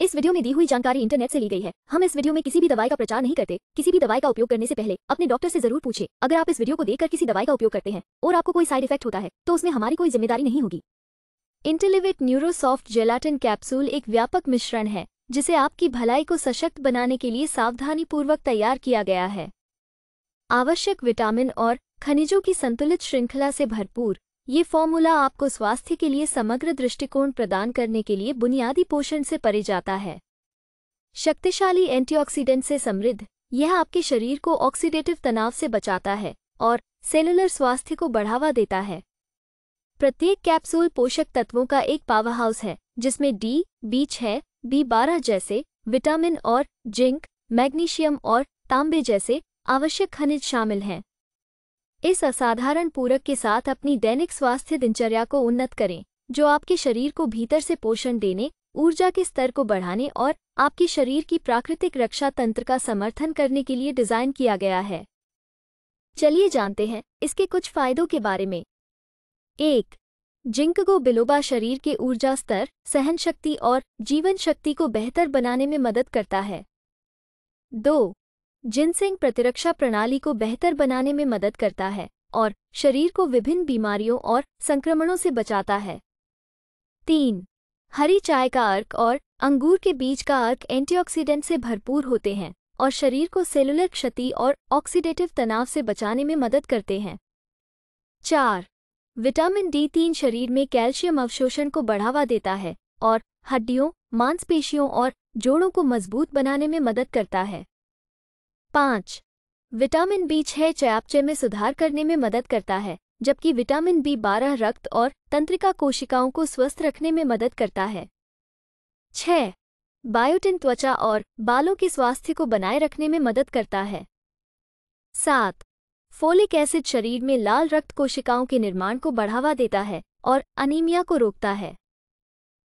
इस वीडियो में दी हुई जानकारी इंटरनेट से ली गई है हम इस वीडियो में किसी भी दवाई का प्रचार नहीं करते किसी भी दवाई का उपयोग करने से पहले अपने डॉक्टर से जरूर पूछे अगर आप इस वीडियो को देखकर किसी दवाई का उपयोग करते हैं और आपको कोई साइड इफेक्ट होता है तो उसमें हमारी कोई जिम्मेदारी नहीं होगी इंटेलिविट न्यूरोसॉफ्ट जेलाटिन कैप्सूल एक व्यापक मिश्रण है जिसे आपकी भलाई को सशक्त बनाने के लिए सावधानीपूर्वक तैयार किया गया है आवश्यक विटामिन और खनिजों की संतुलित श्रृंखला से भरपूर ये फॉर्मूला आपको स्वास्थ्य के लिए समग्र दृष्टिकोण प्रदान करने के लिए बुनियादी पोषण से परे जाता है शक्तिशाली एंटीऑक्सीडेंट से समृद्ध यह आपके शरीर को ऑक्सीडेटिव तनाव से बचाता है और सेलुलर स्वास्थ्य को बढ़ावा देता है प्रत्येक कैप्सूल पोषक तत्वों का एक पावर हाउस है जिसमें डी बी छः बी बारह जैसे विटामिन और जिंक मैग्नीशियम और तांबे जैसे आवश्यक खनिज शामिल हैं इस असाधारण पूरक के साथ अपनी दैनिक स्वास्थ्य दिनचर्या को उन्नत करें जो आपके शरीर को भीतर से पोषण देने ऊर्जा के स्तर को बढ़ाने और आपके शरीर की प्राकृतिक रक्षा तंत्र का समर्थन करने के लिए डिज़ाइन किया गया है चलिए जानते हैं इसके कुछ फायदों के बारे में एक जिंक को बिलोबा शरीर के ऊर्जा स्तर सहन शक्ति और जीवन शक्ति को बेहतर बनाने में मदद करता है दो जिनसेंग प्रतिरक्षा प्रणाली को बेहतर बनाने में मदद करता है और शरीर को विभिन्न बीमारियों और संक्रमणों से बचाता है तीन हरी चाय का अर्क और अंगूर के बीज का अर्क एंटीऑक्सीडेंट से भरपूर होते हैं और शरीर को सेलुलर क्षति और ऑक्सीडेटिव तनाव से बचाने में मदद करते हैं चार विटामिन डी तीन शरीर में कैल्शियम अवशोषण को बढ़ावा देता है और हड्डियों मांसपेशियों और जोड़ों को मजबूत बनाने में मदद करता है पाँच विटामिन बी छह चयापचय में सुधार करने में मदद करता है जबकि विटामिन बी बारह रक्त और तंत्रिका कोशिकाओं को स्वस्थ रखने में मदद करता है छः बायोटिन त्वचा और बालों के स्वास्थ्य को बनाए रखने में मदद करता है सात फोलिक एसिड शरीर में लाल रक्त कोशिकाओं के निर्माण को बढ़ावा देता है और अनीमिया को रोकता है